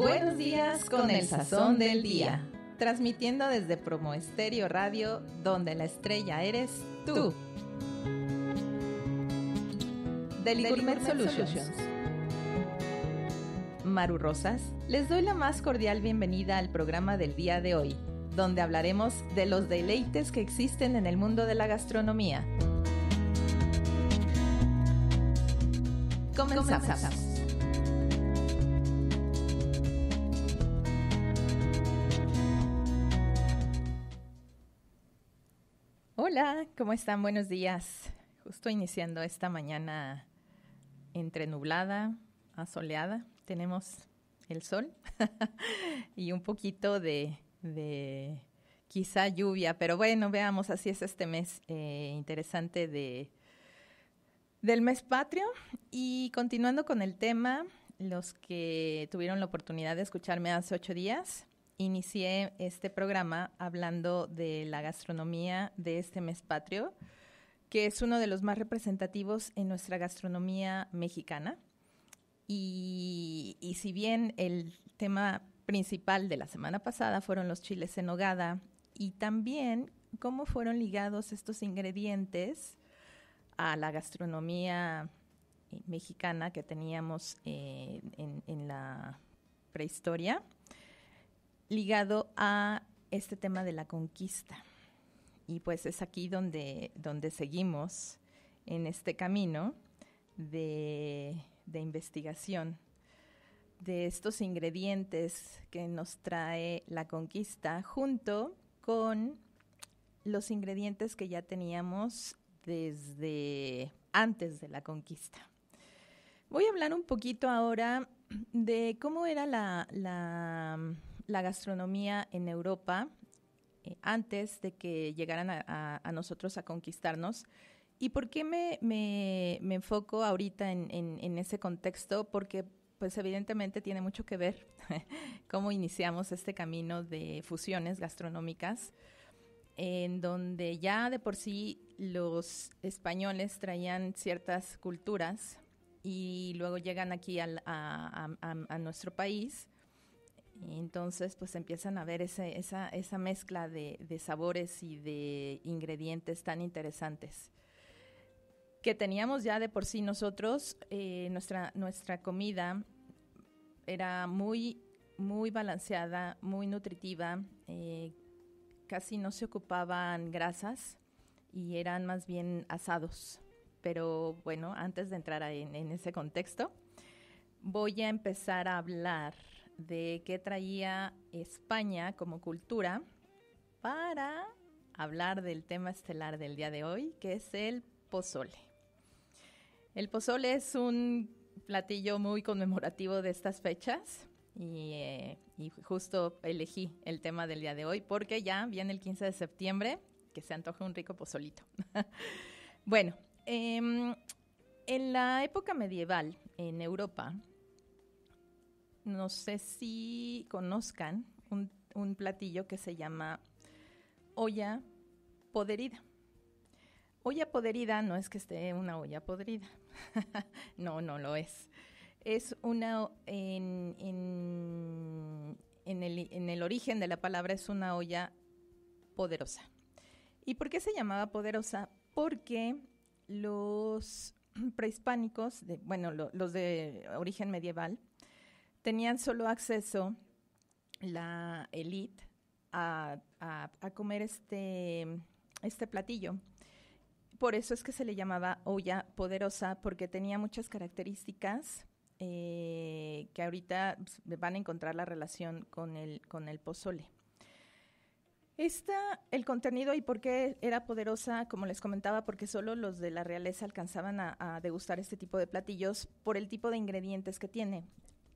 Buenos días con el sazón del día. Transmitiendo desde Promo Radio, donde la estrella eres tú. Del Solutions. Maru Rosas, les doy la más cordial bienvenida al programa del día de hoy, donde hablaremos de los deleites que existen en el mundo de la gastronomía. Comenzamos. ¿Cómo están? Buenos días. Justo iniciando esta mañana entre nublada a soleada. Tenemos el sol y un poquito de, quizá lluvia, pero bueno, veamos, así es este mes eh, interesante de, del mes patrio. Y continuando con el tema, los que tuvieron la oportunidad de escucharme hace ocho días, inicié este programa hablando de la gastronomía de este mes patrio, que es uno de los más representativos en nuestra gastronomía mexicana. Y, si bien el tema principal de la semana pasada fueron los chiles en hogada y también cómo fueron ligados estos ingredientes a la gastronomía eh, mexicana que teníamos eh, en, en la prehistoria ligado a este tema de la conquista. Y pues es aquí donde, donde seguimos en este camino de, investigación de estos ingredientes que nos trae la conquista junto con los ingredientes que ya teníamos desde antes de la conquista. Voy a hablar un poquito ahora de cómo era la la gastronomía en Europa eh, antes de que llegaran a, nosotros a conquistarnos. ¿Y por qué me, me, me enfoco ahorita en, en, ese contexto? Porque pues evidentemente tiene mucho que ver cómo iniciamos este camino de fusiones gastronómicas, en donde ya de por sí los españoles traían ciertas culturas y luego llegan aquí a, nuestro país entonces, pues empiezan a ver esa, mezcla de, sabores y de ingredientes tan interesantes que teníamos ya de por sí nosotros. Eh, nuestra, nuestra comida era muy, muy balanceada, muy nutritiva, eh, casi no se ocupaban grasas y eran más bien asados. Pero bueno, antes de entrar en ese contexto, voy a empezar a hablar de qué traía España como cultura para hablar del tema estelar del día de hoy, que es el pozole. El pozole es un platillo muy conmemorativo de estas fechas y, eh, justo elegí el tema del día de hoy porque ya viene el 15 de septiembre, que se antoja un rico pozolito. bueno, em, en la época medieval en Europa, no sé si conozcan un, un platillo que se llama olla poderida. Olla poderida no es que esté una olla podrida, no, no lo es. Es una, en, en, en, el, en, el, origen de la palabra es una olla poderosa. ¿Y por qué se llamaba poderosa? Porque los prehispánicos, de, bueno, los de origen medieval, tenían solo acceso la élite a, comer este, este platillo por eso es que se le llamaba olla poderosa, porque tenía muchas características eh, que ahorita pues, van a encontrar la relación con el, con el pozole. está el contenido y por qué era poderosa, como les comentaba, porque solo los de la realeza alcanzaban a degustar este tipo de platillos por el tipo de ingredientes que tiene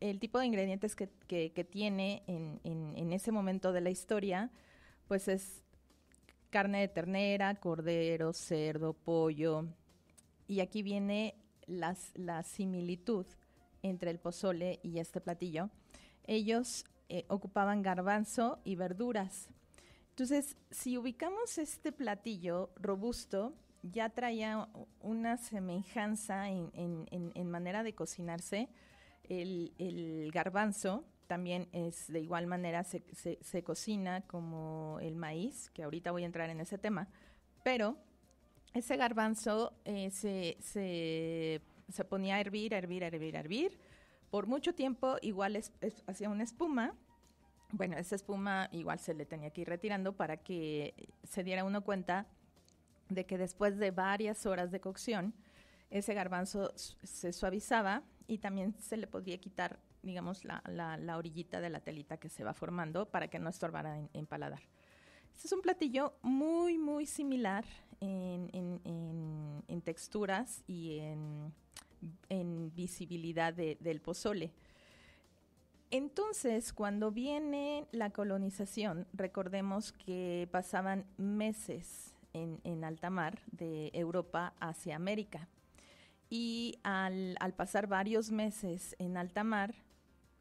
el tipo de ingredientes que, tiene en, ese momento de la historia, pues es carne de ternera, cordero, cerdo, pollo. Y aquí viene la similitud entre el pozole y este platillo. Ellos eh, ocupaban garbanzo y verduras. Entonces, si ubicamos este platillo robusto, ya traía una semejanza en, en manera de cocinarse el, garbanzo también es de igual manera se, cocina como el maíz, que ahorita voy a entrar en ese tema, pero ese garbanzo eh, se, ponía a hervir, a hervir, a hervir, a hervir. Por mucho tiempo igual hacía una espuma. Bueno, esa espuma igual se le tenía que ir retirando para que se diera uno cuenta de que después de varias horas de cocción, ese garbanzo se suavizaba y también se le podría quitar, digamos, la, orillita de la telita que se va formando para que no estorbara en, paladar. Este es un platillo muy, muy similar en, texturas y en, visibilidad del pozole. Entonces, cuando viene la colonización, recordemos que pasaban meses en, alta mar de Europa hacia América y al, pasar varios meses en alta mar,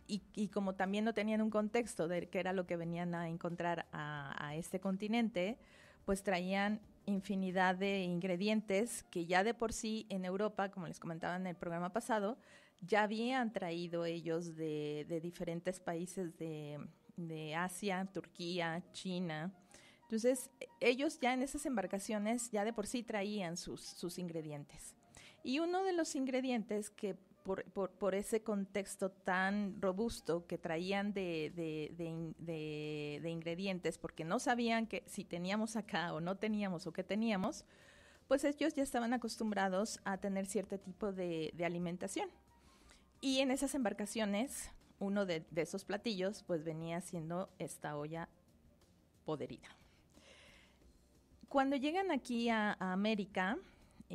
y, como también no tenían un contexto de qué era lo que venían a encontrar a, este continente, pues traían infinidad de ingredientes que ya de por sí en Europa, como les comentaba en el programa pasado, ya habían traído ellos de, diferentes países de, Asia, Turquía, China. Entonces, ellos ya en esas embarcaciones ya de por sí traían sus ingredientes. Y uno de los ingredientes que por, ese contexto tan robusto que traían de, ingredientes, porque no sabían que si teníamos acá o no teníamos o qué teníamos, pues ellos ya estaban acostumbrados a tener cierto tipo de, alimentación. Y en esas embarcaciones, uno de, esos platillos, pues venía siendo esta olla poderida. Cuando llegan aquí a América,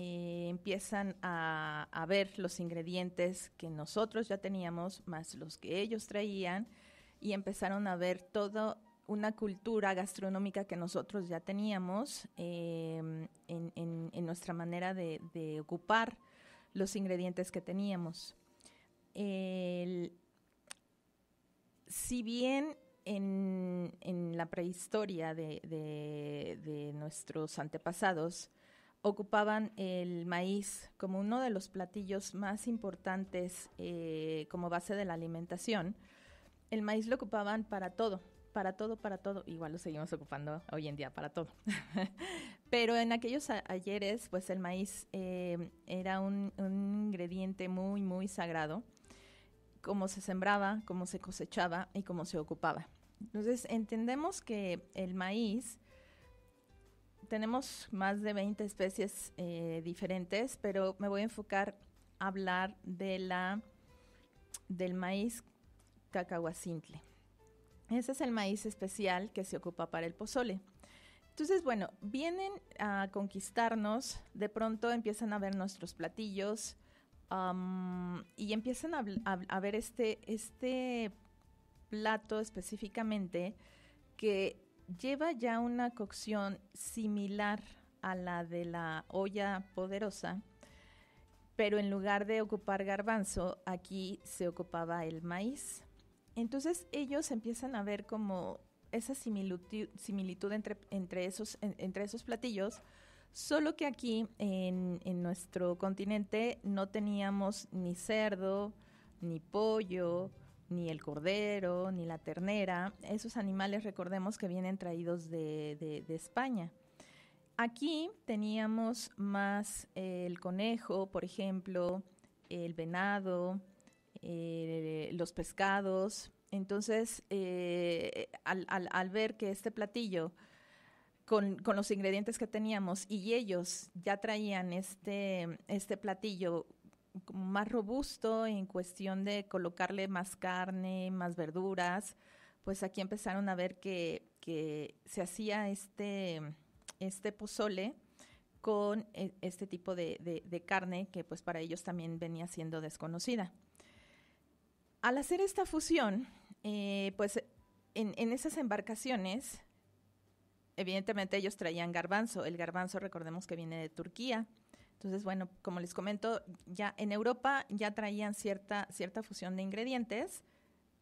eh, empiezan a, ver los ingredientes que nosotros ya teníamos, más los que ellos traían, y empezaron a ver toda una cultura gastronómica que nosotros ya teníamos em, en, nuestra manera de, ocupar los ingredientes que teníamos. si bien en, la prehistoria de nuestros antepasados, ocupaban el maíz como uno de los platillos más importantes eh, como base de la alimentación. El maíz lo ocupaban para todo, para todo, para todo. Igual lo seguimos ocupando hoy en día para todo. Pero en aquellos ayeres, pues el maíz eh, era un, un ingrediente muy, muy sagrado, cómo se sembraba, cómo se cosechaba y cómo se ocupaba. Entonces entendemos que el maíz tenemos más de 20 especies eh, diferentes, pero me voy a enfocar a hablar de la, del maíz cacahuacintle. Ese es el maíz especial que se ocupa para el pozole. Entonces, bueno, vienen a conquistarnos, de pronto empiezan a ver nuestros platillos y empiezan a, ver este, este plato específicamente que lleva ya una cocción similar a la de la olla poderosa, pero en lugar de ocupar garbanzo, aquí se ocupaba el maíz. Entonces ellos empiezan a ver como esa similitud, entre, esos, platillos, solo que aquí en nuestro continente no teníamos ni cerdo, ni pollo, ni el cordero, ni la ternera. Esos animales, recordemos que vienen traídos de, de, España. Aquí teníamos más eh, el conejo, por ejemplo, el venado, eh, los pescados. Entonces, eh, al, ver que este platillo, con, los ingredientes que teníamos, y ellos ya traían este, este platillo más robusto en cuestión de colocarle más carne, más verduras, pues aquí empezaron a ver que, se hacía este, este pozole con e, este tipo de, carne que pues para ellos también venía siendo desconocida. Al hacer esta fusión, eh, pues en, esas embarcaciones, evidentemente ellos traían garbanzo. El garbanzo recordemos que viene de Turquía. Entonces, bueno, como les comento, ya en Europa ya traían cierta, cierta fusión de ingredientes,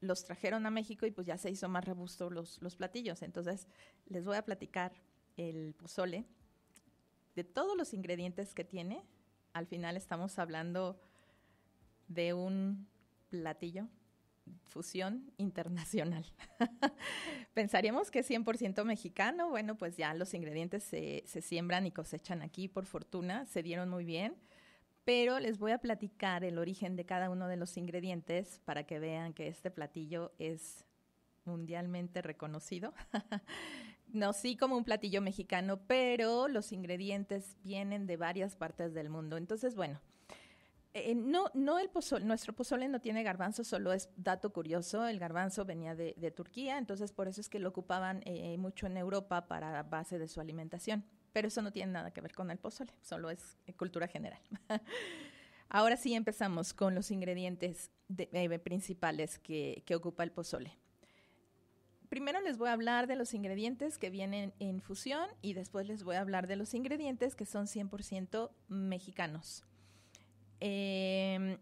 los trajeron a México y pues ya se hizo más robusto los, platillos. Entonces, les voy a platicar el pozole. De todos los ingredientes que tiene, al final estamos hablando de un platillo fusión internacional. Pensaríamos que es 100% mexicano, bueno, pues ya los ingredientes se, se, siembran y cosechan aquí, por fortuna, se dieron muy bien, pero les voy a platicar el origen de cada uno de los ingredientes para que vean que este platillo es mundialmente reconocido. no, sí como un platillo mexicano, pero los ingredientes vienen de varias partes del mundo. Entonces, bueno, eh, no, no el pozole, nuestro pozole no tiene garbanzo, solo es dato curioso, el garbanzo venía de, Turquía, entonces por eso es que lo ocupaban eh, mucho en Europa para base de su alimentación. Pero eso no tiene nada que ver con el pozole, solo es eh, cultura general. Ahora sí empezamos con los ingredientes principales que ocupa el pozole. Primero les voy a hablar de los ingredientes que vienen en fusión y después les voy a hablar de los ingredientes que son 100% mexicanos. Em,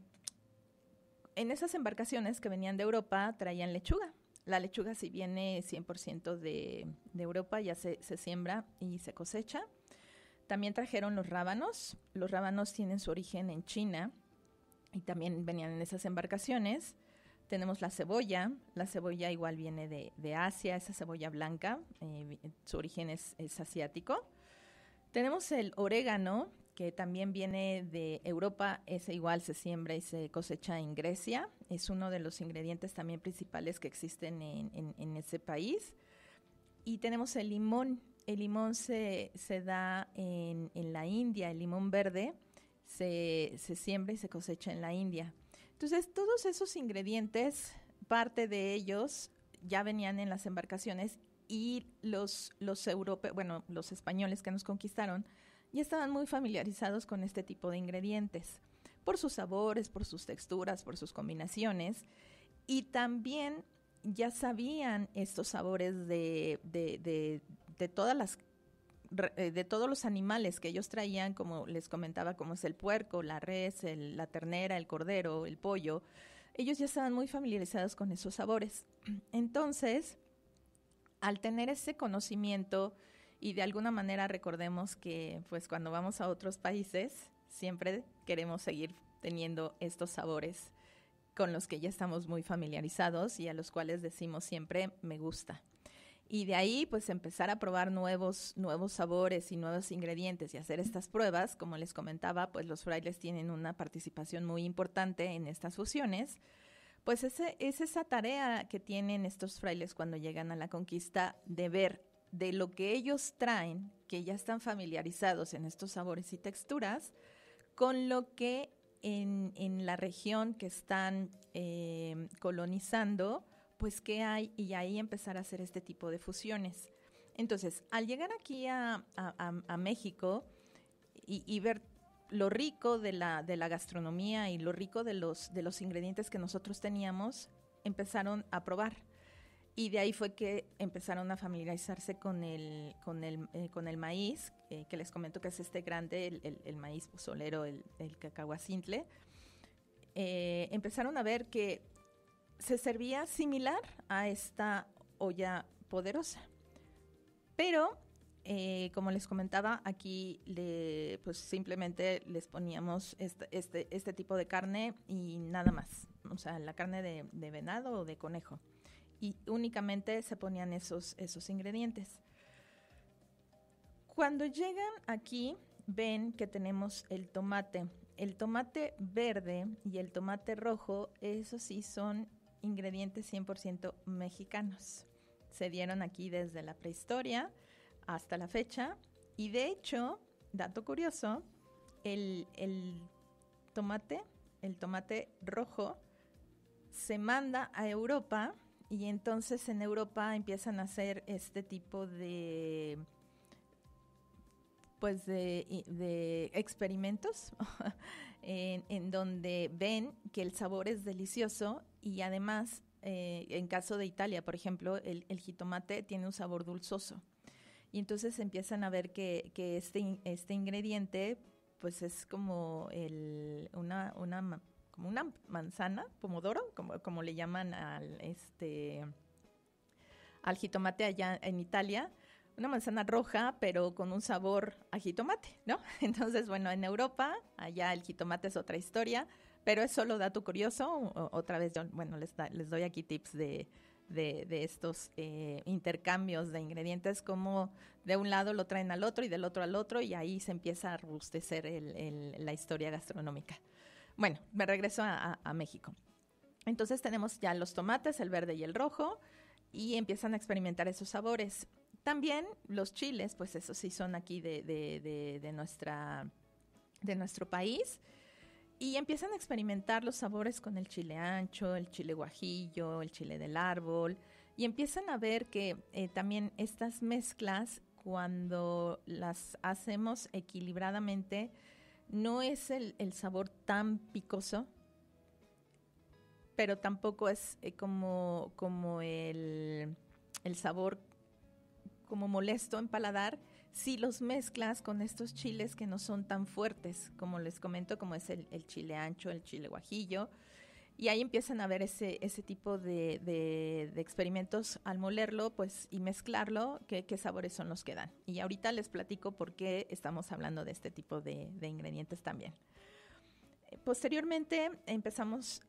en esas embarcaciones que venían de Europa traían lechuga. La lechuga si viene 100% de, Europa ya se, siembra y se cosecha. También trajeron los rábanos. Los rábanos tienen su origen en China y también venían en esas embarcaciones. Tenemos la cebolla. La cebolla igual viene de, Asia, esa cebolla blanca. Eh, su origen es, es asiático. Tenemos el orégano, que también viene de Europa, ese igual, se siembra y se cosecha en Grecia. Es uno de los ingredientes también principales que existen en, ese país. Y tenemos el limón. El limón se, da en, la India, el limón verde se, se siembra y se cosecha en la India. Entonces, todos esos ingredientes, parte de ellos ya venían en las embarcaciones y los, los europeos, bueno, los españoles que nos conquistaron, ...ya estaban muy familiarizados con este tipo de ingredientes, por sus sabores, por sus texturas, por sus combinaciones, y también ya sabían estos sabores de, todas las eh, de todos los animales que ellos traían, como les comentaba, como es el puerco, la res, la ternera, el cordero, el pollo, ellos ya estaban muy familiarizados con esos sabores. Entonces, al tener ese conocimiento y de alguna manera recordemos que pues cuando vamos a otros países siempre queremos seguir teniendo estos sabores con los que ya estamos muy familiarizados y a los cuales decimos siempre me gusta. Y de ahí pues empezar a probar nuevos nuevos sabores y nuevos ingredientes y hacer estas pruebas, como les comentaba, pues los frailes tienen una participación muy importante en estas fusiones. Pues es esa tarea que tienen estos frailes cuando llegan a la conquista de ver de lo que ellos traen, que ya están familiarizados en estos sabores y texturas, con lo que en, la región que están eh, colonizando, pues qué hay, y ahí empezar a hacer este tipo de fusiones. Entonces, al llegar aquí a, México y, ver lo rico de la, gastronomía y lo rico de los, de los ingredientes que nosotros teníamos, empezaron a probar y de ahí fue que empezaron a familiarizarse con el, con el, eh, maíz, eh, que les comento que es este grande, el, el, el maíz pozolero, el, el cacahuacintle. Eh, empezaron a ver que se servía similar a esta olla poderosa. Pero, como les comentaba, aquí pues, simplemente les poníamos este, este, este, tipo de carne y nada más. O sea, la carne de venado o de conejo y únicamente se ponían esos, ingredientes. Cuando llegan aquí, ven que tenemos el tomate. El tomate verde y el tomate rojo, eso sí son ingredientes 100% mexicanos. Se dieron aquí desde la prehistoria hasta la fecha. Y de hecho, dato curioso, el tomate, el tomate rojo, se manda a Europa y entonces en Europa empiezan a hacer este tipo de pues de, experimentos en, donde ven que el sabor es delicioso y además eh, en caso de Italia, por ejemplo, el, jitomate tiene un sabor dulzoso. Y entonces empiezan a ver que, este, este ingrediente pues es como el, una, una como una manzana, pomodoro, como, le llaman al, este, al jitomate allá en Italia, una manzana roja, pero con un sabor a jitomate, ¿no? Entonces, bueno, en Europa, allá el jitomate es otra historia, pero es solo dato curioso. Otra vez, yo, bueno, les, les doy aquí tips de, estos eh, intercambios de ingredientes, como de un lado lo traen al otro y del otro al otro, y ahí se empieza a robustecer el, la historia gastronómica. Bueno, me regreso a, México. Entonces tenemos ya los tomates, el verde y el rojo, y empiezan a experimentar esos sabores. También los chiles, pues esos sí son aquí de, nuestra, de nuestro país. Y empiezan a experimentar los sabores con el chile ancho, el chile guajillo, el chile del árbol. Y empiezan a ver que eh, también estas mezclas, cuando las hacemos equilibradamente, no es el, sabor tan picoso, pero tampoco es eh, como, el, sabor como molesto en paladar si los mezclas con estos chiles que no son tan fuertes, como les comento, como es el chile ancho, el chile guajillo, y ahí empiezan a ver ese, ese tipo de, experimentos al molerlo pues, y mezclarlo, qué, sabores son los que dan. Y ahorita les platico por qué estamos hablando de este tipo de, ingredientes también. Eh, posteriormente empezamos,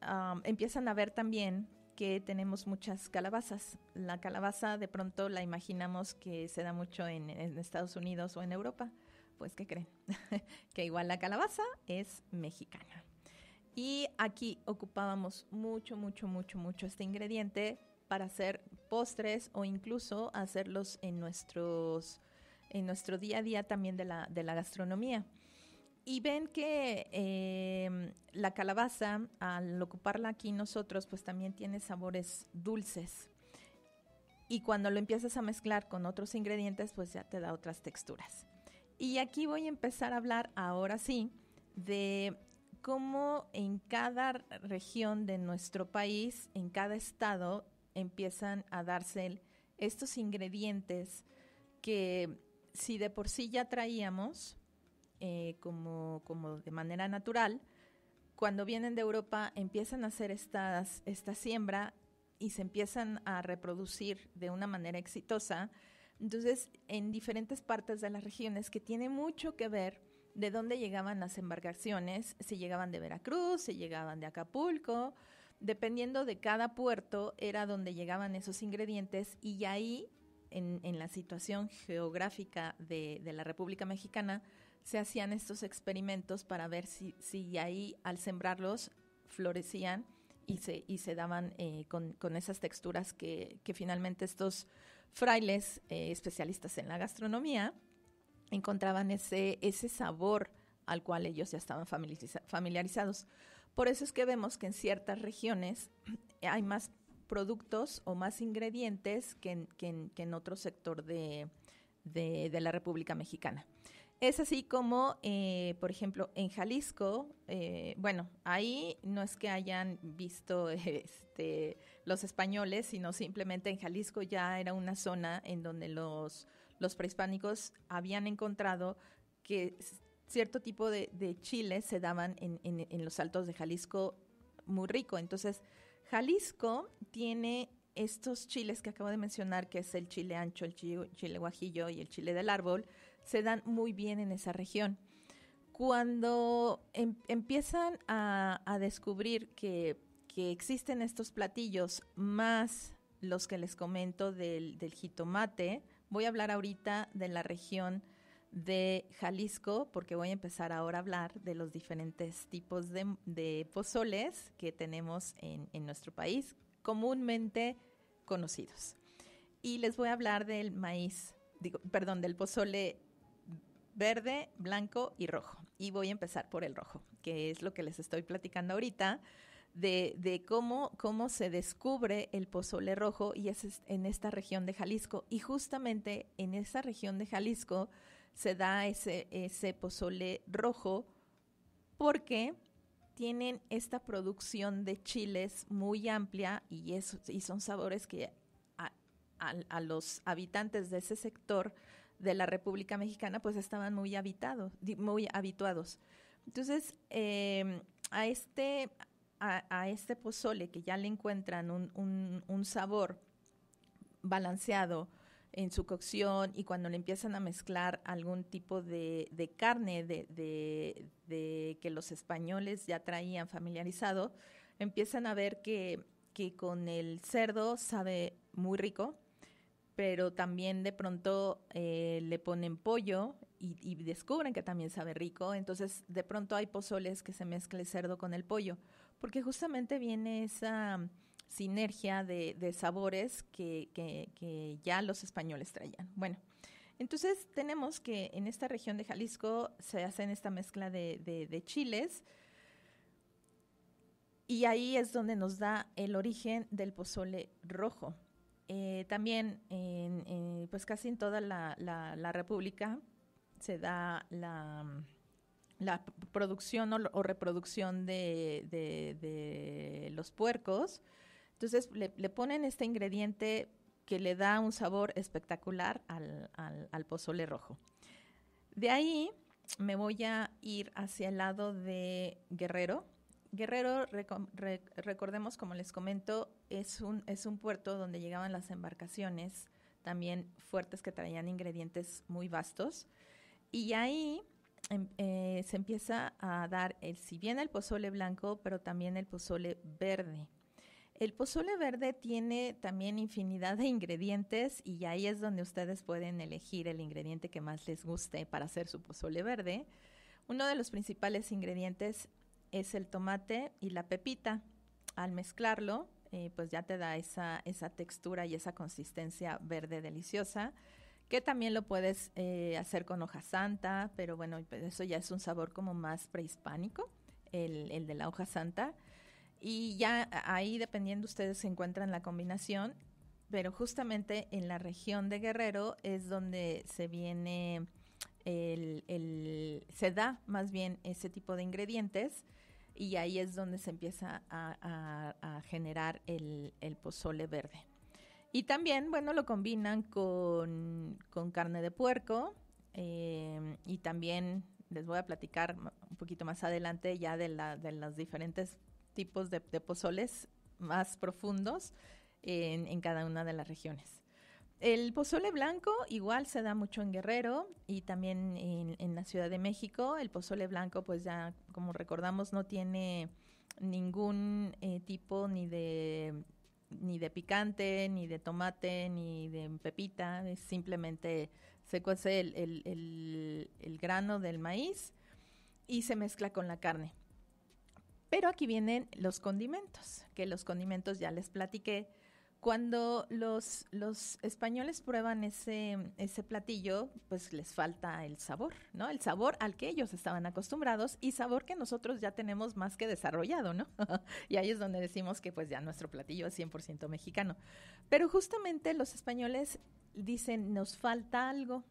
empiezan a ver también que tenemos muchas calabazas. La calabaza de pronto la imaginamos que se da mucho en, en Estados Unidos o en Europa. Pues, ¿qué creen? que igual la calabaza es mexicana. Y aquí ocupábamos mucho, mucho, mucho, mucho este ingrediente para hacer postres o incluso hacerlos en, nuestros, en nuestro día a día también de la, de la gastronomía. Y ven que em, la calabaza, al ocuparla aquí nosotros, pues también tiene sabores dulces. Y cuando lo empiezas a mezclar con otros ingredientes, pues ya te da otras texturas. Y aquí voy a empezar a hablar ahora sí de cómo en cada región de nuestro país, en cada estado, empiezan a darse estos ingredientes que si de por sí ya traíamos eh, como, de manera natural, cuando vienen de Europa empiezan a hacer estas, esta siembra y se empiezan a reproducir de una manera exitosa. Entonces, en diferentes partes de las regiones, que tiene mucho que ver de dónde llegaban las embarcaciones, si llegaban de Veracruz, si llegaban de Acapulco, dependiendo de cada puerto era donde llegaban esos ingredientes y ahí, en, la situación geográfica de, la República Mexicana, se hacían estos experimentos para ver si, si ahí al sembrarlos florecían y se, daban eh, con, esas texturas que, finalmente estos frailes eh, especialistas en la gastronomía encontraban ese, ese sabor al cual ellos ya estaban familiarizados. Por eso es que vemos que en ciertas regiones hay más productos o más ingredientes que en, que en, otro sector de, la República Mexicana. Es así como, eh, por ejemplo, en Jalisco, eh, bueno, ahí no es que hayan visto este, los españoles, sino simplemente en Jalisco ya era una zona en donde los los prehispánicos habían encontrado que cierto tipo de, chiles se daban en, los altos de Jalisco muy rico. Entonces, Jalisco tiene estos chiles que acabo de mencionar, que es el chile ancho, el chile, guajillo y el chile del árbol, se dan muy bien en esa región. Cuando em-, empiezan a, descubrir que, existen estos platillos, más los que les comento del jitomate, Voy a hablar ahorita de la región de Jalisco, porque voy a empezar ahora a hablar de los diferentes tipos de, pozoles que tenemos en, nuestro país, comúnmente conocidos. Y les voy a hablar del maíz, perdón, del pozole verde, blanco y rojo. Y voy a empezar por el rojo, que es lo que les estoy platicando ahorita de, cómo, cómo, se descubre el pozole rojo y es en esta región de Jalisco. Y justamente en esa región de Jalisco se da ese, ese pozole rojo porque tienen esta producción de chiles muy amplia y, y son sabores que a, los habitantes de ese sector de la República Mexicana pues estaban muy habitados, muy habituados. Entonces, em, a este a, este pozole que ya le encuentran un, sabor balanceado, en su cocción y cuando le empiezan a mezclar algún tipo de, carne de, de, que los españoles ya traían familiarizado, empiezan a ver que, que, con el cerdo sabe muy rico, pero también de pronto eh, le ponen pollo y, descubren que también sabe rico, entonces de pronto hay pozoles que se mezcle cerdo con el pollo porque justamente viene esa mm, sinergia de, sabores que, ya los españoles traían. Bueno, entonces tenemos que en esta región de Jalisco se hace esta mezcla de, chiles y ahí es donde nos da el origen del pozole rojo. Eh, también, eh, pues casi en toda la República se da la mm, la producción o, reproducción de, los puercos. Entonces le, ponen este ingrediente que le da un sabor espectacular al, pozole rojo. De ahí me voy a ir hacia el lado de Guerrero. Guerrero, recordemos, como les comento, es un, es un puerto donde llegaban las embarcaciones también fuertes que traían ingredientes muy vastos. Y ahí Em, eh, se empieza a dar, el, si bien el pozole blanco, pero también el pozole verde. El pozole verde tiene también infinidad de ingredientes y ahí es donde ustedes pueden elegir el ingrediente que más les guste para hacer su pozole verde. Uno de los principales ingredientes es el tomate y la pepita. Al mezclarlo, eh, pues ya te da esa textura y esa consistencia verde deliciosa que también lo puedes eh, hacer con hoja santa, pero bueno, pues, eso ya es un sabor como más prehispánico, el, de la hoja santa. Y ya ahí, dependiendo, ustedes se encuentran la combinación, pero justamente en la región de Guerrero es donde se viene, el, se da más bien ese tipo de ingredientes y ahí es donde se empieza a, generar el pozole verde. Y también, bueno, lo combinan con, carne de puerco eh, y también les voy a platicar un poquito más adelante ya de, la, de los diferentes tipos de, pozoles más profundos en, cada una de las regiones. El pozole blanco igual se da mucho en Guerrero y también en, la Ciudad de México. El pozole blanco pues ya como recordamos no tiene ningún eh, tipo ni de ni de picante, ni de tomate, ni de pepita, es simplemente se cuece el, el, grano del maíz y se mezcla con la carne. Pero aquí vienen los condimentos, que los condimentos ya les platiqué, cuando los, españoles prueban ese, ese platillo, pues les falta el sabor, ¿no? El sabor al que ellos estaban acostumbrados y sabor que nosotros ya tenemos más que desarrollado, ¿no? y ahí es donde decimos que pues ya nuestro platillo es 100% mexicano. Pero justamente los españoles dicen, nos falta algo,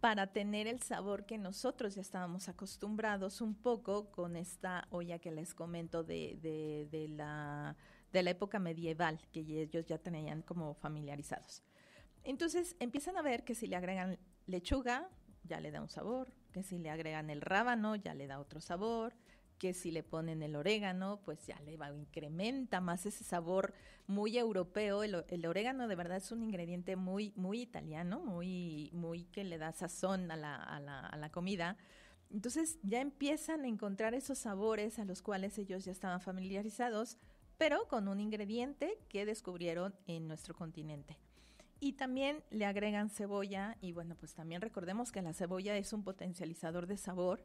para tener el sabor que nosotros ya estábamos acostumbrados un poco con esta olla que les comento de la de la época medieval, que ellos ya tenían como familiarizados. Entonces empiezan a ver que si le agregan lechuga, ya le da un sabor, que si le agregan el rábano, ya le da otro sabor, que si le ponen el orégano, pues ya le va, incrementa más ese sabor muy europeo. El, orégano de verdad es un ingrediente muy, muy italiano, muy, muy que le da sazón a la, a la comida. Entonces ya empiezan a encontrar esos sabores a los cuales ellos ya estaban familiarizados pero con un ingrediente que descubrieron en nuestro continente. Y también le agregan cebolla y bueno, pues también recordemos que la cebolla es un potencializador de sabor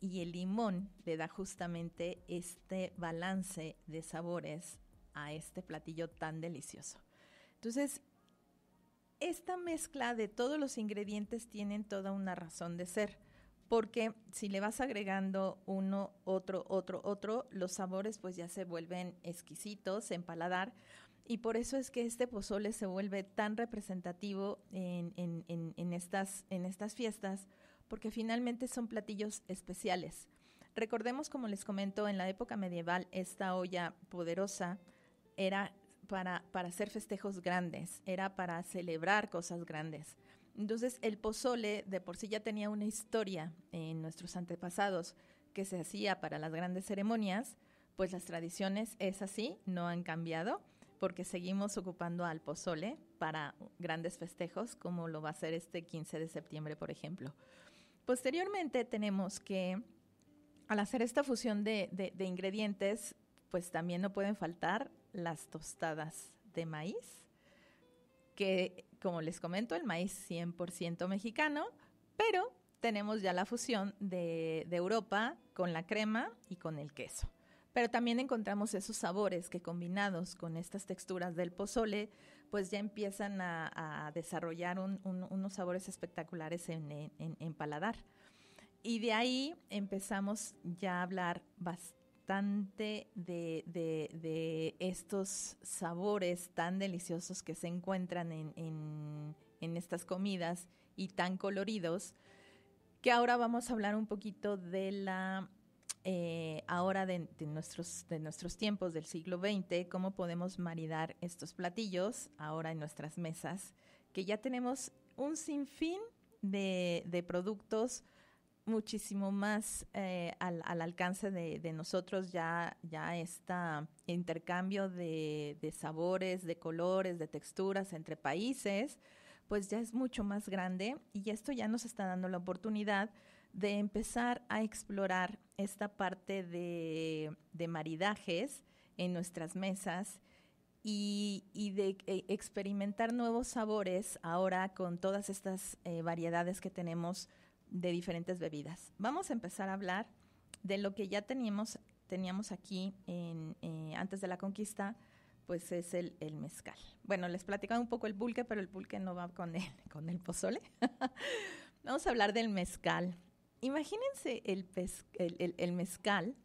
y el limón le da justamente este balance de sabores a este platillo tan delicioso. Entonces, esta mezcla de todos los ingredientes tienen toda una razón de ser porque si le vas agregando uno, otro, otro, otro, los sabores pues ya se vuelven exquisitos en paladar. Y por eso es que este pozole se vuelve tan representativo en, estas, fiestas, porque finalmente son platillos especiales. Recordemos, como les comento, en la época medieval esta olla poderosa era para hacer festejos grandes, era para celebrar cosas grandes. Entonces el pozole de por sí ya tenía una historia en nuestros antepasados que se hacía para las grandes ceremonias, pues las tradiciones es así, no han cambiado, porque seguimos ocupando al pozole para grandes festejos, como lo va a ser este 15 de septiembre, por ejemplo. Posteriormente tenemos que, al hacer esta fusión de, de ingredientes, pues también no pueden faltar las tostadas de maíz, que como les comento, el maíz 100% mexicano, pero tenemos ya la fusión de, Europa con la crema y con el queso. Pero también encontramos esos sabores que combinados con estas texturas del pozole, pues ya empiezan a, desarrollar unos sabores espectaculares en, en paladar. Y de ahí empezamos ya a hablar bastante de, estos sabores tan deliciosos que se encuentran en, estas comidas y tan coloridos, que ahora vamos a hablar un poquito de la eh, ahora de, nuestros, tiempos del siglo XX, cómo podemos maridar estos platillos ahora en nuestras mesas, que ya tenemos un sinfín de, de productos muchísimo más eh, al, alcance de, nosotros ya, ya está intercambio de, de, sabores, de colores, de texturas entre países, pues ya es mucho más grande y esto ya nos está dando la oportunidad de empezar a explorar esta parte de, de maridajes en nuestras mesas y, y, de eh, experimentar nuevos sabores ahora con todas estas eh, variedades que tenemos de diferentes bebidas. Vamos a empezar a hablar de lo que ya teníamos, teníamos aquí en, eh, antes de la conquista, pues es el, mezcal. Bueno, les platicaba un poco el pulque, pero el pulque no va con el, con el pozole. Vamos a hablar del mezcal. Imagínense el, el, mezcal,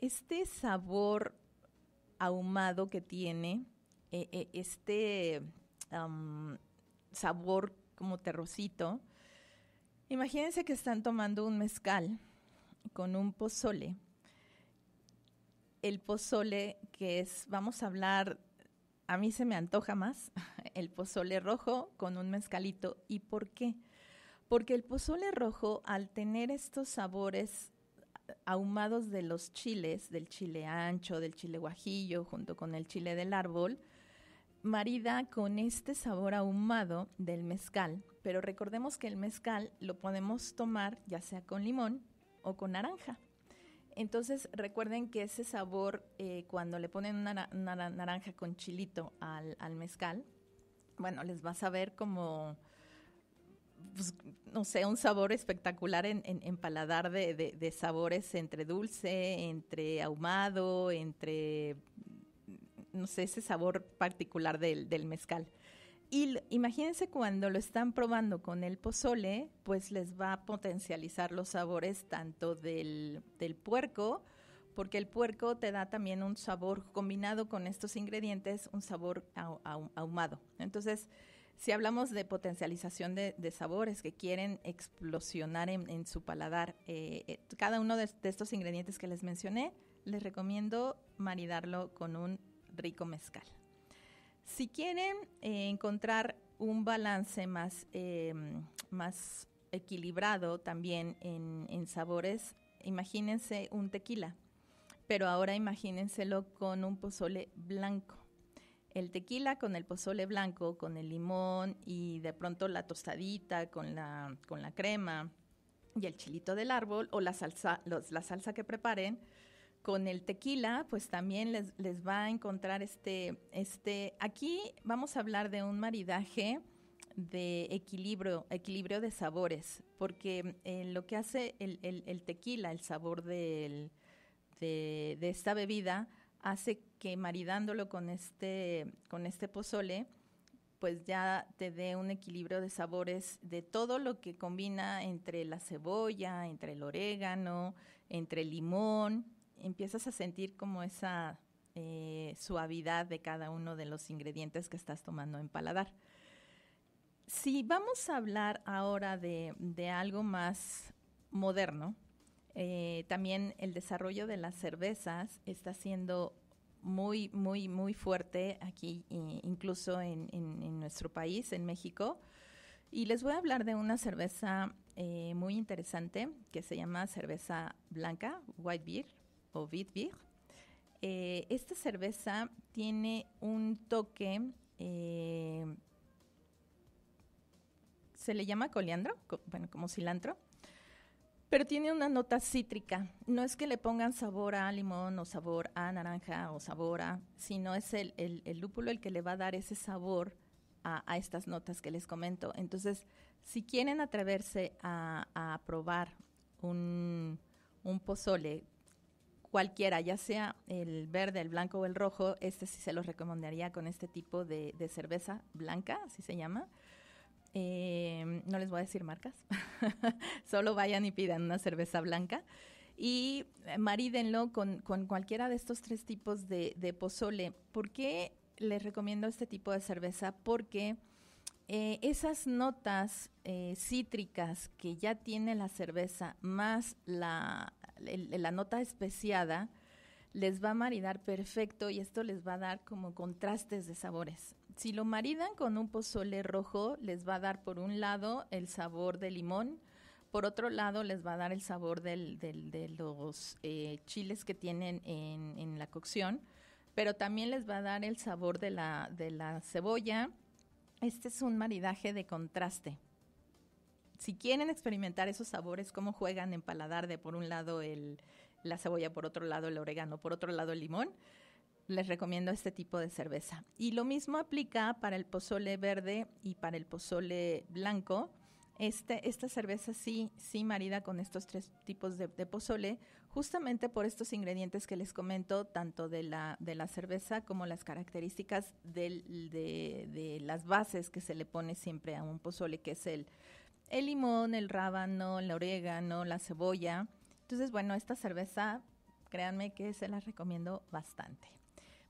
este sabor ahumado que tiene, eh, eh, este sabor como terrocito, Imagínense que están tomando un mezcal con un pozole. El pozole que es, vamos a hablar, a mí se me antoja más, el pozole rojo con un mezcalito. ¿Y por qué? Porque el pozole rojo, al tener estos sabores ahumados de los chiles, del chile ancho, del chile guajillo, junto con el chile del árbol, marida con este sabor ahumado del mezcal pero recordemos que el mezcal lo podemos tomar ya sea con limón o con naranja. Entonces recuerden que ese sabor, eh, cuando le ponen una, naranja con chilito al, mezcal, bueno, les va a saber como, pues, no sé, un sabor espectacular en, paladar de, sabores entre dulce, entre ahumado, entre, no sé, ese sabor particular del mezcal. Y imagínense cuando lo están probando con el pozole, pues les va a potencializar los sabores tanto del, puerco, porque el puerco te da también un sabor combinado con estos ingredientes, un sabor ahumado. Entonces, si hablamos de potencialización de, sabores que quieren explosionar en, su paladar, eh, eh, cada uno de, de, estos ingredientes que les mencioné, les recomiendo maridarlo con un rico mezcal. Si quieren eh, encontrar un balance más, em, equilibrado también en, sabores, imagínense un tequila, pero ahora imagínenselo con un pozole blanco. El tequila con el pozole blanco, con el limón y de pronto la tostadita con la, crema y el chilito del árbol o la salsa, los, la salsa que preparen, con el tequila, pues también les, va a encontrar este, este, aquí vamos a hablar de un maridaje de equilibrio, equilibrio de sabores, porque eh, lo que hace el, tequila, el sabor de, esta bebida, hace que maridándolo con este, con este pozole, pues ya te dé un equilibrio de sabores de todo lo que combina entre la cebolla, entre el orégano, entre el limón, empiezas a sentir como esa eh, suavidad de cada uno de los ingredientes que estás tomando en paladar. Si vamos a hablar ahora de, algo más moderno, eh, también el desarrollo de las cervezas está siendo muy, muy, muy fuerte aquí, eh, incluso en, nuestro país, en México. Y les voy a hablar de una cerveza muy interesante que se llama cerveza blanca, white beer, o Vidbir. Eh, esta cerveza tiene un toque, eh, se le llama coliandro, bueno, como cilantro, pero tiene una nota cítrica. No es que le pongan sabor a limón o sabor a naranja o sabor a, sino es el, lúpulo el que le va a dar ese sabor a, estas notas que les comento. Entonces, si quieren atreverse a, probar un pozole cualquiera, ya sea el verde, el blanco o el rojo, este sí se los recomendaría con este tipo de, cerveza blanca, así se llama. Eh, no les voy a decir marcas, solo vayan y pidan una cerveza blanca. Y eh, marídenlo con, con cualquiera de estos tres tipos de, pozole. ¿Por qué les recomiendo este tipo de cerveza? Porque eh, esas notas cítricas que ya tiene la cerveza, más la, la nota especiada les va a maridar perfecto y esto les va a dar como contrastes de sabores. Si lo maridan con un pozole rojo, les va a dar por un lado el sabor de limón, por otro lado les va a dar el sabor de los eh, chiles que tienen en, la cocción, pero también les va a dar el sabor de la cebolla. Este es un maridaje de contraste si quieren experimentar esos sabores, cómo juegan en paladar de por un lado la cebolla, por otro lado el orégano, por otro lado el limón, les recomiendo este tipo de cerveza. Y lo mismo aplica para el pozole verde y para el pozole blanco. Este, esta cerveza sí, sí marida con estos tres tipos de, pozole, justamente por estos ingredientes que les comento, tanto de la, de la cerveza como las características de, de, las bases que se le pone siempre a un pozole, que es el el limón, el rábano, el orégano, la cebolla. Entonces, bueno, esta cerveza, créanme que se la recomiendo bastante.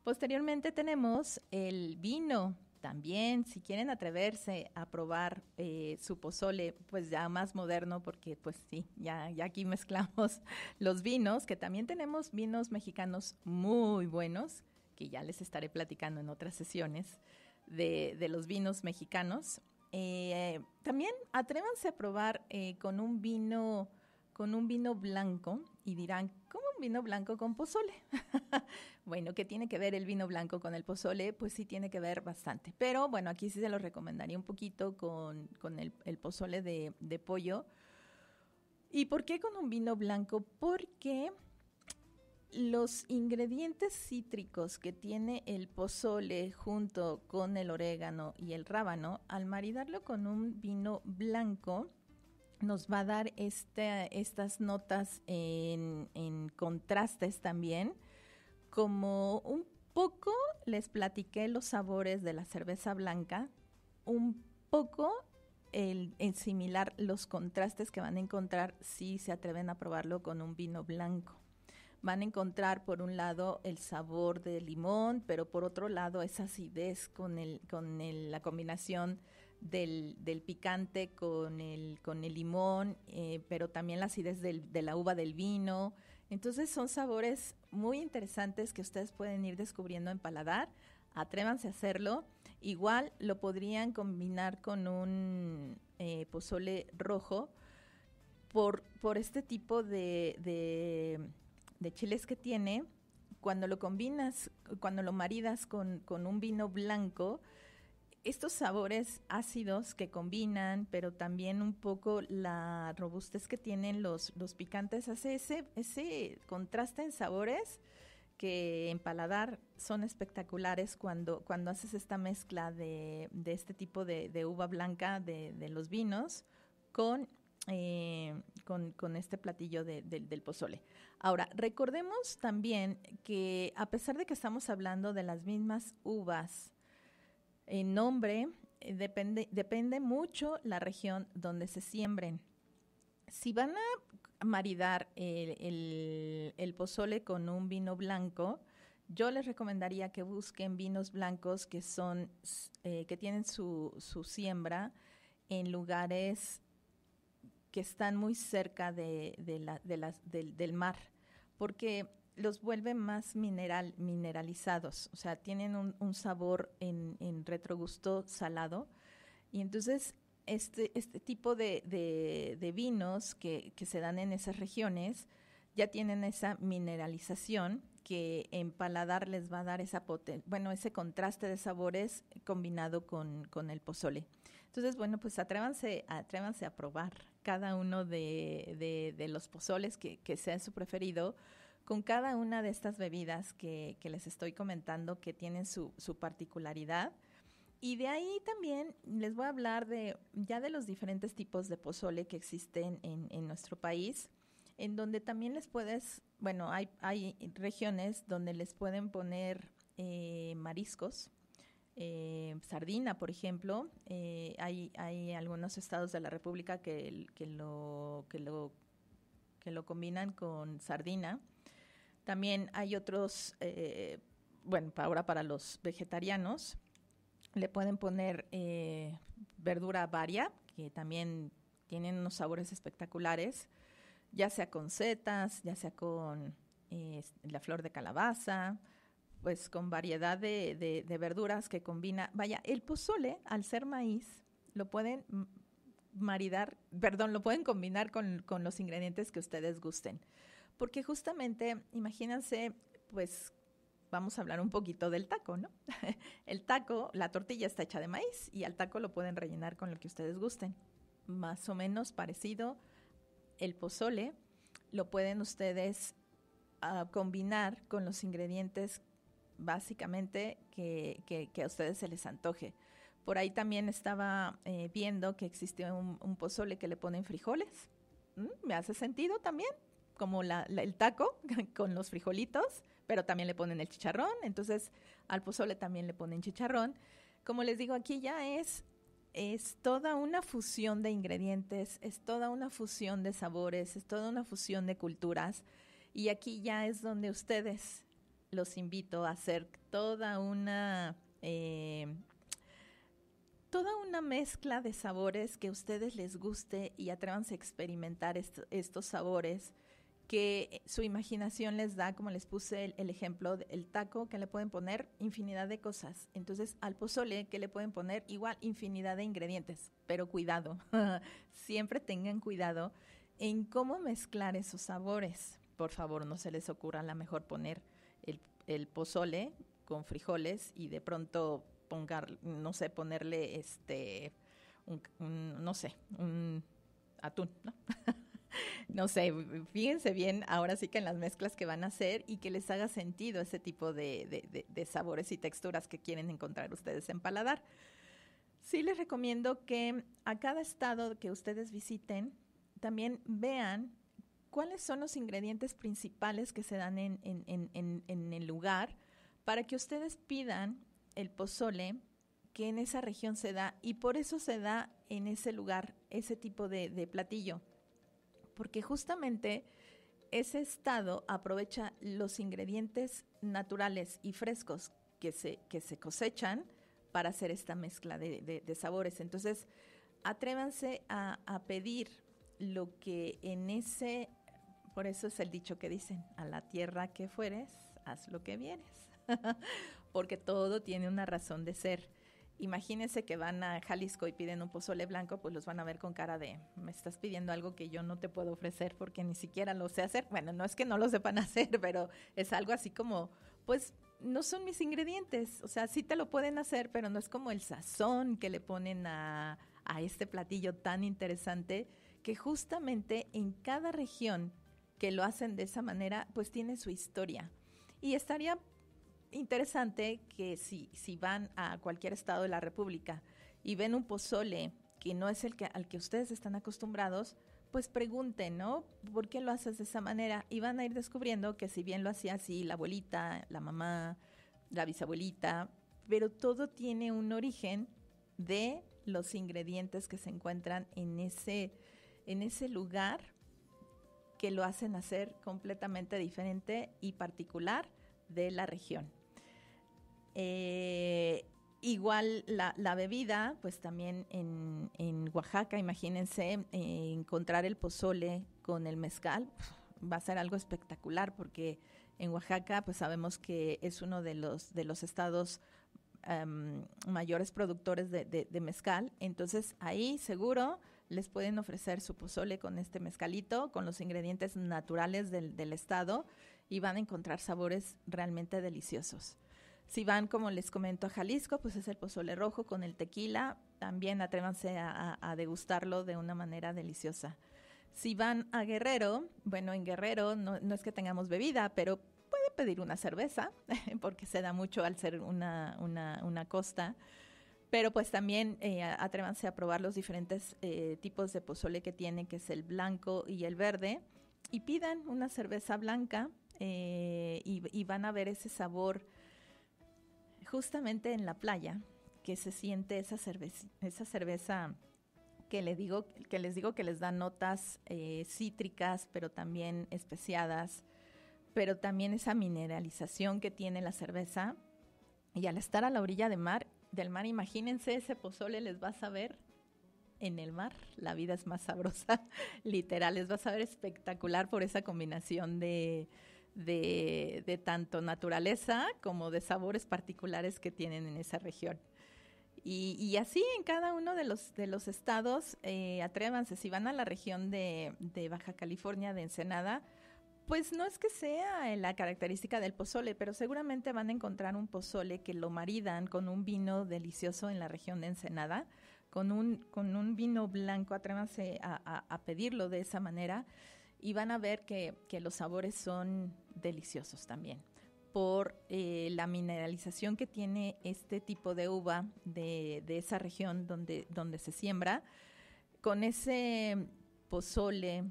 Posteriormente tenemos el vino. También, si quieren atreverse a probar eh, su pozole, pues ya más moderno, porque pues sí, ya, aquí mezclamos los vinos, que también tenemos vinos mexicanos muy buenos, que ya les estaré platicando en otras sesiones de los vinos mexicanos. Eh, también atrévanse a probar eh, con un vino con un vino blanco y dirán, ¿cómo un vino blanco con pozole? bueno, ¿qué tiene que ver el vino blanco con el pozole? Pues sí tiene que ver bastante. Pero bueno, aquí sí se lo recomendaría un poquito con, el, pozole de, de pollo. ¿Y por qué con un vino blanco? Porque los ingredientes cítricos que tiene el pozole junto con el orégano y el rábano, al maridarlo con un vino blanco, nos va a dar estas notas en, contrastes también. Como un poco les platiqué los sabores de la cerveza blanca, un poco el, similar los contrastes que van a encontrar si se atreven a probarlo con un vino blanco van a encontrar por un lado el sabor del limón, pero por otro lado esa acidez con, el, con la combinación del, picante con el, con el limón, eh, pero también la acidez de la uva del vino. Entonces son sabores muy interesantes que ustedes pueden ir descubriendo en paladar. Atrévanse a hacerlo. Igual lo podrían combinar con un eh, pozole rojo por, por este tipo de de chiles que tiene, cuando lo combinas, cuando lo maridas con, un vino blanco, estos sabores ácidos que combinan, pero también un poco la robustez que tienen los, los picantes, hace ese, contraste en sabores que en paladar son espectaculares cuando, cuando haces esta mezcla de, este tipo de, uva blanca de, de, los vinos con eh, con, este platillo del pozole. Ahora, recordemos también que a pesar de que estamos hablando de las mismas uvas en nombre, eh, depende, depende mucho la región donde se siembren. Si van a maridar el, el, pozole con un vino blanco, yo les recomendaría que busquen vinos blancos que son eh, que tienen su, su siembra en lugares que están muy cerca del mar, porque los vuelven más mineral, mineralizados, o sea, tienen un, sabor en, retrogusto salado. Y entonces este, este tipo de, vinos que, se dan en esas regiones ya tienen esa mineralización que en paladar les va a dar esa bueno, ese contraste de sabores combinado con, con el pozole. Entonces, bueno, pues atrévanse, atrévanse a probar cada uno de, los pozoles que, sea su preferido con cada una de estas bebidas que, les estoy comentando que tienen su, particularidad. Y de ahí también les voy a hablar de ya de los diferentes tipos de pozole que existen en, nuestro país, en donde también les puedes, bueno, hay, regiones donde les pueden poner eh, mariscos, eh, sardina, por ejemplo. Eh, hay, algunos estados de la República que, lo, combinan con sardina. También hay otros, eh, bueno, ahora para los vegetarianos, le pueden poner verdura varia, que también tienen unos sabores espectaculares, ya sea con setas, ya sea con la flor de calabaza, pues con variedad de, verduras que combina. Vaya, el pozole, al ser maíz, lo pueden maridar, perdón, lo pueden combinar con, los ingredientes que ustedes gusten. Porque justamente, imagínense, pues vamos a hablar un poquito del taco, ¿no? el taco, la tortilla está hecha de maíz y al taco lo pueden rellenar con lo que ustedes gusten. Más o menos parecido, el pozole lo pueden ustedes ah, combinar con los ingredientes básicamente que, a ustedes se les antoje. Por ahí también estaba eh, viendo que existe un, pozole que le ponen frijoles. Mm, me hace sentido también, como el taco con los frijolitos, pero también le ponen el chicharrón. Entonces al pozole también le ponen chicharrón. Como les digo, aquí ya es, es toda una fusión de ingredientes, es toda una fusión de sabores, es toda una fusión de culturas. Y aquí ya es donde ustedes los invito a hacer toda una... Eh, toda una mezcla de sabores que a ustedes les guste y atrévanse a experimentar estos sabores que su imaginación les da, como les puse el, ejemplo del taco, que le pueden poner infinidad de cosas. Entonces, al pozole, que le pueden poner igual infinidad de ingredientes, pero cuidado, siempre tengan cuidado en cómo mezclar esos sabores. Por favor, no se les ocurra la mejor poner el pozole con frijoles y de pronto pongar, no sé, ponerle este, un, no sé, un atún, ¿no? no sé, fíjense bien ahora sí que en las mezclas que van a hacer y que les haga sentido ese tipo de, de sabores y texturas que quieren encontrar ustedes en paladar. Sí les recomiendo que a cada estado que ustedes visiten, también vean ¿cuáles son los ingredientes principales que se dan en, el lugar para que ustedes pidan el pozole que en esa región se da y por eso se da en ese lugar ese tipo de, platillo? Porque justamente ese estado aprovecha los ingredientes naturales y frescos que se, que se cosechan para hacer esta mezcla de, sabores. Entonces, atrévanse a, a pedir lo que en ese por eso es el dicho que dicen, a la tierra que fueres, haz lo que vienes, porque todo tiene una razón de ser. Imagínense que van a Jalisco y piden un pozole blanco, pues los van a ver con cara de, me estás pidiendo algo que yo no te puedo ofrecer porque ni siquiera lo sé hacer. Bueno, no es que no lo sepan hacer, pero es algo así como, pues no son mis ingredientes. O sea, sí te lo pueden hacer, pero no es como el sazón que le ponen a, a este platillo tan interesante que justamente en cada región que lo hacen de esa manera, pues tiene su historia. Y estaría interesante que si, si van a cualquier estado de la República y ven un pozole que no es el que, al que ustedes están acostumbrados, pues pregunten, ¿no? ¿Por qué lo haces de esa manera? Y van a ir descubriendo que si bien lo hacía así la abuelita, la mamá, la bisabuelita, pero todo tiene un origen de los ingredientes que se encuentran en ese, en ese lugar que lo hacen hacer completamente diferente y particular de la región. Eh, igual la, bebida, pues también en, Oaxaca, imagínense eh, encontrar el pozole con el mezcal, va a ser algo espectacular porque en Oaxaca, pues sabemos que es uno de los, de los estados em, mayores productores de, mezcal, entonces ahí seguro les pueden ofrecer su pozole con este mezcalito, con los ingredientes naturales del, estado y van a encontrar sabores realmente deliciosos. Si van, como les comento, a Jalisco, pues es el pozole rojo con el tequila. También atrévanse a, degustarlo de una manera deliciosa. Si van a Guerrero, bueno, en Guerrero no, es que tengamos bebida, pero puede pedir una cerveza, porque se da mucho al ser una, una costa. Pero pues también eh, atrévanse a probar los diferentes eh, tipos de pozole que tienen, que es el blanco y el verde, y pidan una cerveza blanca eh, y, van a ver ese sabor justamente en la playa, que se siente esa cerveza, esa cerveza que, le digo, que les digo que les da notas cítricas, pero también especiadas, pero también esa mineralización que tiene la cerveza. Y al estar a la orilla de mar, del mar. Imagínense ese pozole, les vas a ver en el mar. La vida es más sabrosa, literal. Les va a saber espectacular por esa combinación de, tanto naturaleza como de sabores particulares que tienen en esa región. Y, así en cada uno de los, estados, eh, atrévanse, si van a la región de, de Baja California, de Ensenada, pues no es que sea la característica del pozole, pero seguramente van a encontrar un pozole que lo maridan con un vino delicioso en la región de Ensenada, con un, con un vino blanco, atrévanse a, a, pedirlo de esa manera y van a ver que, los sabores son deliciosos también por eh, la mineralización que tiene este tipo de uva de, de esa región donde, donde se siembra, con ese pozole,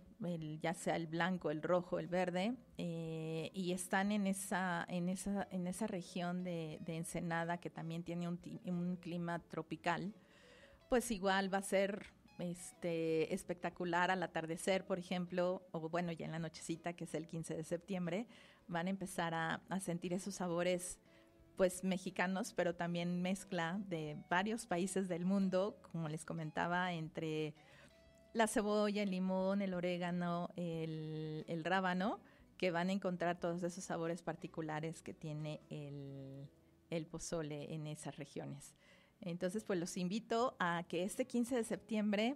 ya sea el blanco, el rojo, el verde, eh, y están en esa, en esa, en esa región de, Ensenada que también tiene un, clima tropical, pues igual va a ser este, espectacular al atardecer, por ejemplo, o bueno, ya en la nochecita, que es el 15 de septiembre, van a empezar a, a sentir esos sabores pues mexicanos, pero también mezcla de varios países del mundo, como les comentaba, entre la cebolla, el limón, el orégano, el, rábano, que van a encontrar todos esos sabores particulares que tiene el, el pozole en esas regiones. Entonces, pues los invito a que este 15 de septiembre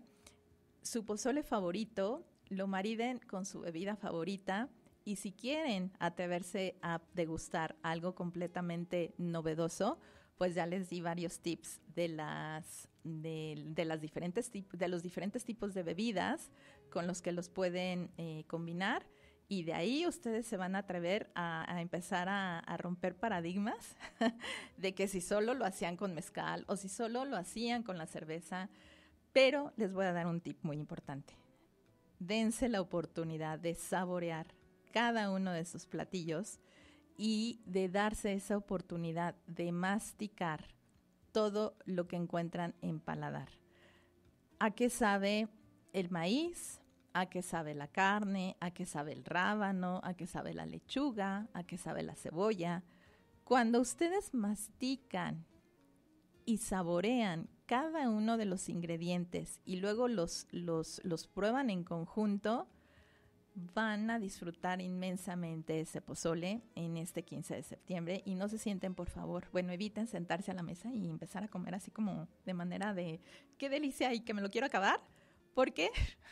su pozole favorito lo mariden con su bebida favorita y si quieren atreverse a degustar algo completamente novedoso, pues ya les di varios tips de las de, las de los diferentes tipos de bebidas con los que los pueden eh, combinar. Y de ahí ustedes se van a atrever a, empezar a, romper paradigmas de que si solo lo hacían con mezcal o si solo lo hacían con la cerveza. Pero les voy a dar un tip muy importante. Dense la oportunidad de saborear cada uno de sus platillos y de darse esa oportunidad de masticar todo lo que encuentran en paladar. ¿A qué sabe el maíz? ¿A qué sabe la carne? ¿A qué sabe el rábano? ¿A qué sabe la lechuga? ¿A qué sabe la cebolla? Cuando ustedes mastican y saborean cada uno de los ingredientes y luego los, los prueban en conjunto, van a disfrutar inmensamente ese pozole en este 15 de septiembre y no se sienten, por favor, bueno, eviten sentarse a la mesa y empezar a comer así como de manera de, qué delicia y que me lo quiero acabar, porque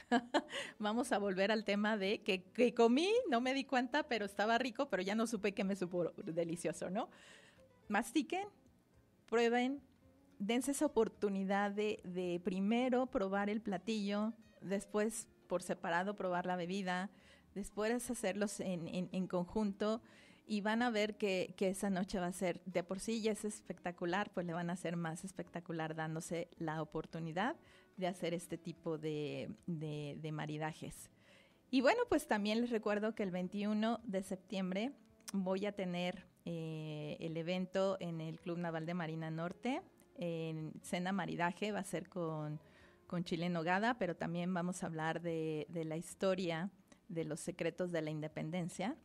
vamos a volver al tema de que, comí, no me di cuenta, pero estaba rico, pero ya no supe que me supo delicioso, ¿no? Mastiquen, prueben, dense esa oportunidad de, de primero probar el platillo, después por separado probar la bebida, después hacerlos en, conjunto y van a ver que, esa noche va a ser, de por sí ya es espectacular, pues le van a hacer más espectacular dándose la oportunidad de hacer este tipo de, maridajes. Y bueno, pues también les recuerdo que el 21 de septiembre voy a tener eh, el evento en el Club Naval de Marina Norte, en Cena Maridaje, va a ser con con chile en nogada, pero también vamos a hablar de, la historia de los secretos de la independencia,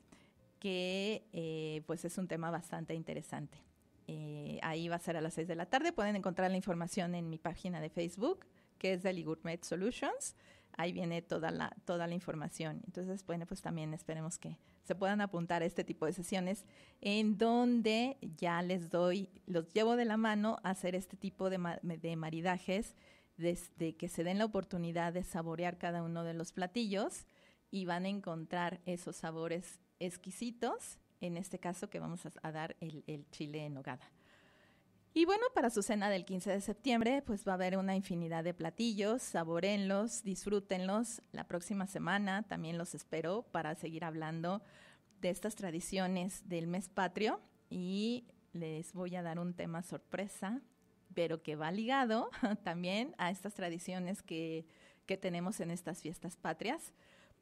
que eh, pues es un tema bastante interesante. Eh, ahí va a ser a las 6 de la tarde. Pueden encontrar la información en mi página de Facebook, que es Deli Gourmet Solutions. Ahí viene toda la, toda la información. Entonces, bueno, pues también esperemos que se puedan apuntar a este tipo de sesiones en donde ya les doy, los llevo de la mano a hacer este tipo de, de maridajes desde que se den la oportunidad de saborear cada uno de los platillos y van a encontrar esos sabores exquisitos, en este caso que vamos a, dar el, chile en hogada. Y bueno, para su cena del 15 de septiembre, pues va a haber una infinidad de platillos, saborenlos, disfrútenlos. La próxima semana también los espero para seguir hablando de estas tradiciones del mes patrio y les voy a dar un tema sorpresa pero que va ligado también a estas tradiciones que, tenemos en estas fiestas patrias.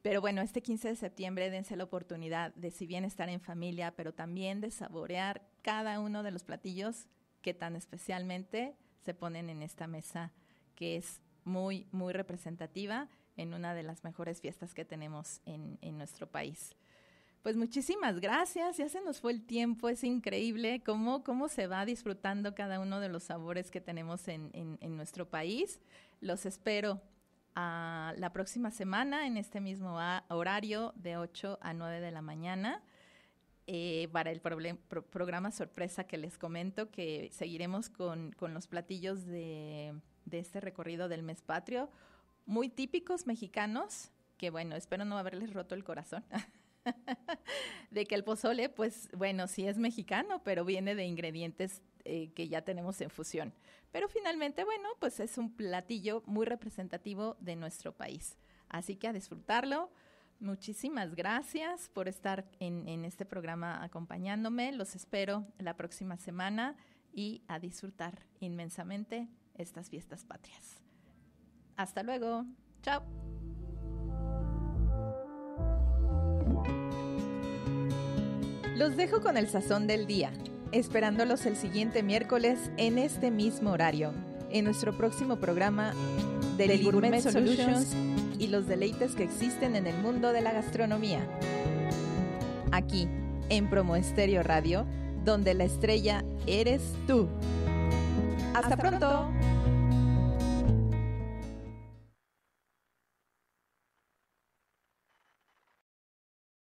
Pero bueno, este 15 de septiembre dense la oportunidad de si bien estar en familia, pero también de saborear cada uno de los platillos que tan especialmente se ponen en esta mesa, que es muy, muy representativa en una de las mejores fiestas que tenemos en nuestro país. Pues muchísimas gracias, ya se nos fue el tiempo, es increíble cómo, cómo se va disfrutando cada uno de los sabores que tenemos en, nuestro país. Los espero a la próxima semana en este mismo horario de 8 a 9 de la mañana. Eh, para el programa sorpresa que les comento, que seguiremos con, los platillos de, de, este recorrido del mes patrio, muy típicos mexicanos, que bueno, espero no haberles roto el corazón. de que el pozole, pues bueno, sí es mexicano, pero viene de ingredientes eh, que ya tenemos en fusión. Pero finalmente, bueno, pues es un platillo muy representativo de nuestro país. Así que a disfrutarlo. Muchísimas gracias por estar en, en este programa acompañándome. Los espero la próxima semana y a disfrutar inmensamente estas fiestas patrias. Hasta luego. Chao. Los dejo con el sazón del día, esperándolos el siguiente miércoles en este mismo horario, en nuestro próximo programa de del Solutions, y los deleites que existen en el mundo de la gastronomía. Aquí, en Promo Radio, donde la estrella eres tú. ¡Hasta, pronto.